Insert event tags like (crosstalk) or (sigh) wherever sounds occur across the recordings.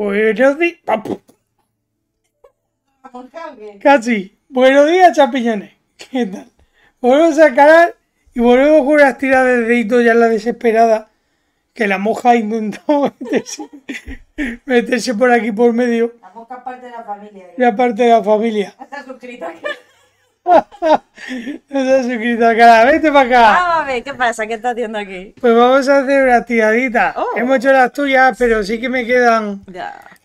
Buenos días. Casi. Buenos días, champiñones. ¿Qué tal? Volvemos a canal y volvemos con las tiras de dedito ya la desesperada. Que la moja ha (laughs) meterse, meterse por aquí por medio. La moja es parte de la familia. ¿eh? parte de la familia. Está aquí. Nos has suscrito vete para acá. Ah, a ver, ¿qué pasa? ¿Qué estás haciendo aquí? Pues vamos a hacer una tiradita. Oh. Hemos hecho las tuyas, pero sí que me quedan.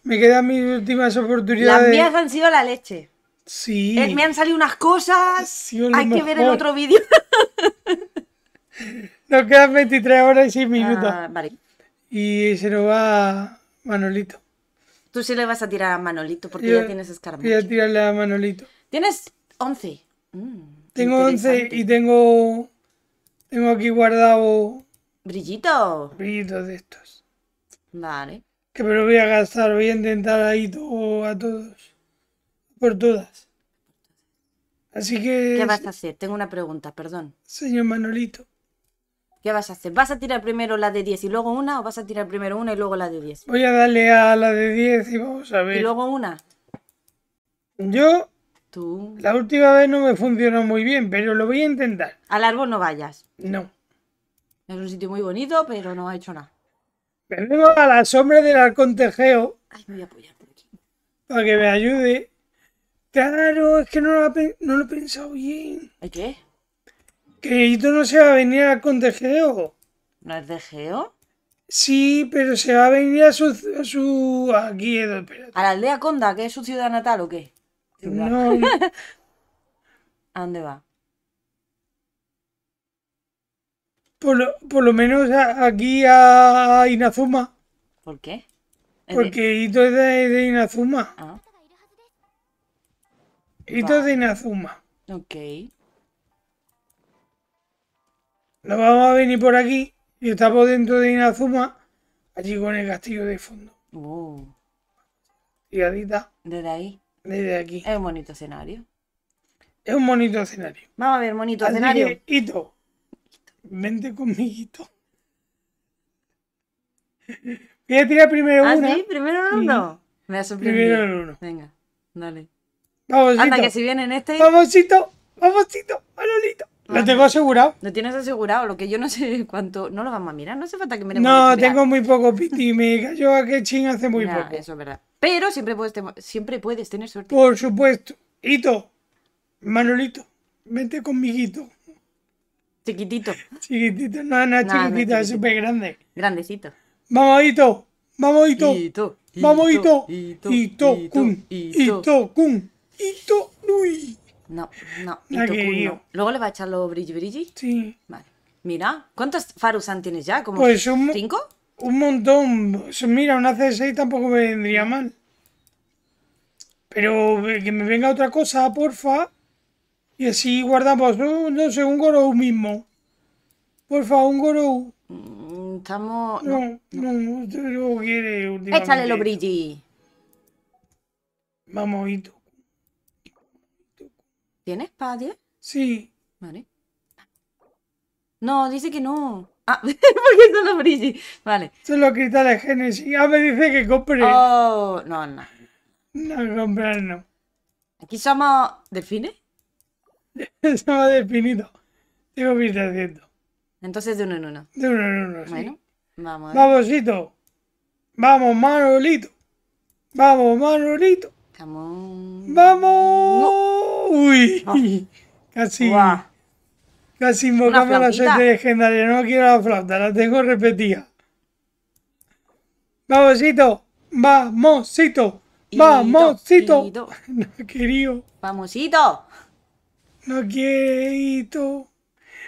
Me quedan mis últimas oportunidades. Las mías han sido la leche. Sí. Eh, me han salido unas cosas. Hay que ver el otro vídeo. (laughs) nos quedan 23 horas y 6 minutos. Ah, vale. Y se lo va Manolito. Tú sí le vas a tirar a Manolito porque ya tienes escarmiento. Voy a tirarle a Manolito. Tienes 11. Mm, tengo 11 y tengo. Tengo aquí guardado. Brillitos. Brillitos de estos. Vale. Que me voy a gastar, voy a intentar ahí a todos. Por todas. Así que. ¿Qué vas a hacer? Tengo una pregunta, perdón. Señor Manolito. ¿Qué vas a hacer? ¿Vas a tirar primero la de 10 y luego una o vas a tirar primero una y luego la de 10? Voy a darle a la de 10 y vamos a ver. ¿Y luego una? Yo la última vez no me funcionó muy bien, pero lo voy a intentar. Al árbol no vayas. No. Es un sitio muy bonito, pero no ha hecho nada. Venimos a la sombra del arcontejeo. Ay, me voy a apoyar por aquí. Para que me ayude. Claro, es que no lo, he pensado bien. qué? Que tú no se va a venir al contejeo. ¿No es de Sí, pero se va a venir a su. A aquí, eh, ¿A la aldea Conda, que es su ciudad natal o qué? No. (laughs) ¿A dónde va? Por lo, menos aquí a Inazuma. ¿Por qué? Porque hito es de, Inazuma. Ah. Ito es de Inazuma. Ok. Nos vamos a venir por aquí y estamos dentro de Inazuma, allí con el castillo de fondo. Oh. Uh. Tiradita. Desde ahí. Es un bonito escenario. Es un bonito escenario. Vamos a ver, bonito escenario. vente conmigo (laughs) tirar primero ah, una. ¿Ah, sí? ¿Primero uno? Me ha sorprendido. Primero uno. Venga, dale. Vamos, Anda, que si vienen este... Vamosito, vamosito, alolito. Lo tengo asegurado. Lo tienes asegurado, lo que yo no sé (laughs) cuánto. No lo vamos a mirar, no hace falta que miremos. No, tengo muy poco piti. Me cayó a que ching hace muy poco. Eso es verdad. Pero siempre puedes, siempre puedes tener suerte. Por supuesto. Hito, Manolito, vente conmiguito. Chiquitito. Chiquitito, no, no, chiquitito, es súper grande. Grandecito. Vamos, Hito. Vamos, Hito. Hito. Vamos, Hito. Hito, Hito, Kun. Hito, Kun. Hito, No, no, Hito, ¿Luego le va a echar los brilli brilli? Sí. Vale. Mira, ¿cuántos Farusan tienes ya? ¿Como pues son... cinco? Un montón. Mira, una C6 tampoco vendría mal. Pero eh, que me venga otra cosa, porfa. Y así guardamos, no, no sé, un Gorou mismo. Porfa, un Gorou. Mm, estamos. No, no, no, no quiere últimamente. Échale lo brilli. Vamos, y ¿Tienes patio? Sí. Vale. No, dice que no. Ah, (laughs) porque son los Brigi. Vale. Son los cristales Genesis. Ah, me dice que compre. Oh, no, no. No, comprar no. Aquí somos. ¿Delfines? (laughs) somos delfinitos. Tengo haciendo. Entonces de uno en uno. De uno en uno. Bueno, vamos. Vamosito. Vamos, Manolito. Vamos, Manolito. Vamos. Vamos. Uy. Ah. (laughs) Casi. Casi invocamos la suerte legendaria. No quiero la flauta, la tengo repetida. Vamosito, vamosito, vamosito. (laughs) No querido. Vamosito. No quiero.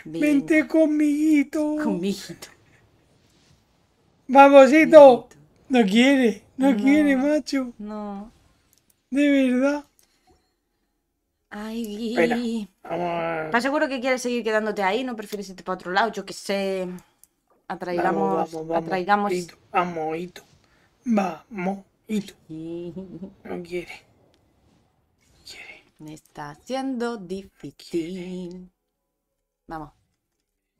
Vente conmigo. Conmiguito. Vamosito. No quiere, no quiere, macho. No. De verdad. Ay. ¿Estás seguro que quieres seguir quedándote ahí? ¿No prefieres irte para otro lado? Yo que sé. Atraigamos. Vamos, vamos, vamos. Atraigamos. vamos, Vamos, No quiere. Quiere. Me está haciendo difícil. Vamos.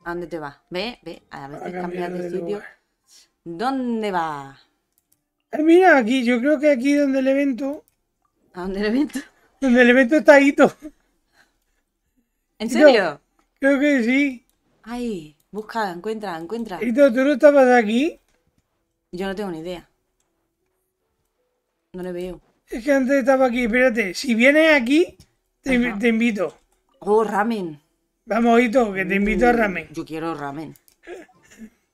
¿A dónde te vas? Ve, ve. A veces cambias de, sitio. ¿Dónde va? Eh, mira, aquí. Yo creo que aquí donde el evento. ¿A dónde el evento? donde el evento está Ito. ¿En serio? creo que sí. Ay, busca, encuentra, encuentra. Ito, ¿tú no estabas aquí? Yo no tengo ni idea. No le veo. Es que antes estaba aquí, espérate. Si vienes aquí, te, invito. Oh, ramen. Vamos, Ito, que te invito a mm, ramen. Yo quiero ramen. (laughs)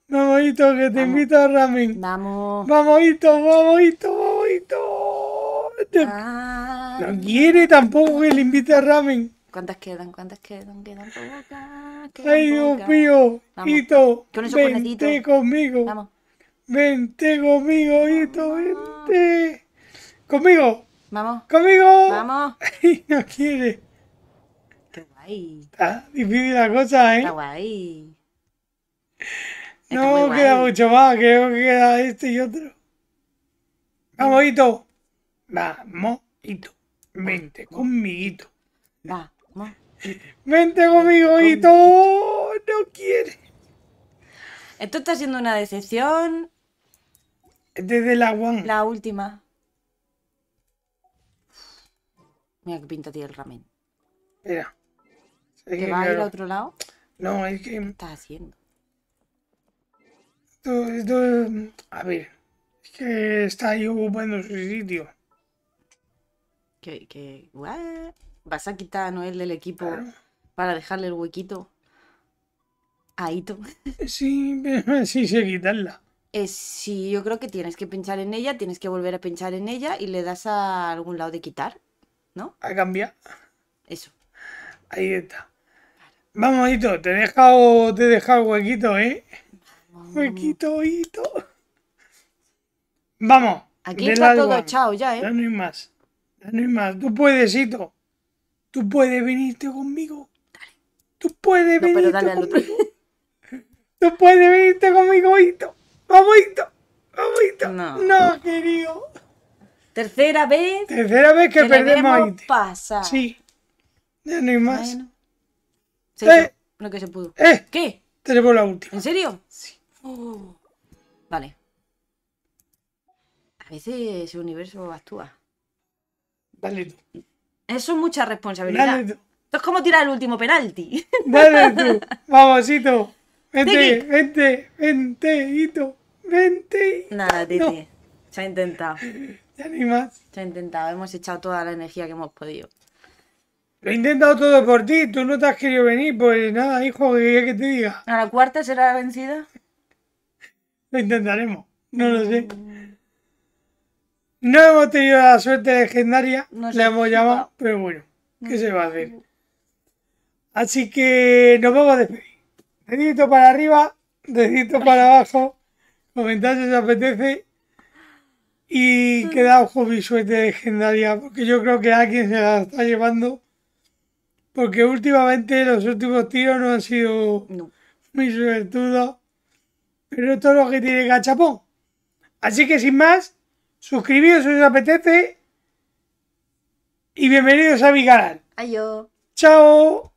Vamos, Ito, que te invito a ramen. Vamos. Vamos, Ito, vamos, Ito, vamos, Ito. Este- ah. No quiere tampoco que le invite a ramen. ¿Cuántas quedan? ¿Cuántas quedan? Quedan pocas. Ay, Dios mío. Hito, vente conmigo. Vamos. Vente conmigo, Hito, vente. Conmigo. Vamos. Conmigo. Vamos. (laughs) no quiere. Qué guay. Está difícil la cosa, ¿eh? Está guay. No, queda mucho más. Creo que queda este y otro. Vamos, Hito. Vamos, Hito. Vente conmiguito. va. Vente conmigo, Hito. No quiere. Esto está siendo una decepción. Desde la one. La última. Mira que pinta tiene el ramen. Espera. ¿Que va a ir a otro lado? No, es que. ¿Qué estás haciendo? Esto, esto, a ver. Es que está ahí ocupando su sitio que que. ¿Vas a quitar a Noel del equipo para dejarle el huequito? A Ito. Eh, (laughs) sí, sí, sí, quitarla. Eh, sí, yo creo que tienes que pinchar en ella, tienes que volver a pinchar en ella y le das a algún lado de quitar, ¿no? A cambiar. Eso. Ahí está. Vamos, Ito, te he dejado, te he dejado huequito, ¿eh? Huequito, Ito. Vamos. Aquí está todo chao ya, ¿eh? Ya no hay más. No hay más. Tú puedes, Hito. Tú puedes venirte conmigo. Dale. Tú puedes no, venirte conmigo. Al Tú puedes venirte conmigo, Hito. Vamos, Hito. Vamos, Hito. No. querido. Tercera vez. Tercera vez que, perdemos a pasa. Sí. Ya no hay más. eh. Lo que se pudo. Eh. ¿Qué? Tenemos la última. ¿En serio? Sí. Vale. A veces el universo actúa. Dale tú. Eso es mucha responsabilidad. Dale tú. Esto es como tirar el último penalti. Dale tú. (laughs) Vamos, Hito. Vente, vente, vente, Hito. Vente. Nada, Titi. Se ha intentado. Ya Se ha intentado. Hemos echado toda la energía que hemos podido. Lo he intentado todo por ti. Tú no te has querido venir. Pues nada, hijo, que te diga. ¿A la cuarta será la vencida? Lo intentaremos. No lo sé. Mm. No hemos tenido la suerte legendaria, la hemos llamado, pero bueno, ¿qué se va a hacer? Así que nos vamos a despedir. Dedito para arriba, dedito para abajo, comentar si os apetece y quedaos ojo mi suerte legendaria, porque yo creo que alguien se la está llevando, porque últimamente los últimos tiros no han sido muy suertudos, pero todo lo que tiene gachapón. Así que sin más, Suscribíos si os apetece. Y bienvenidos a mi canal. Adiós. Chao.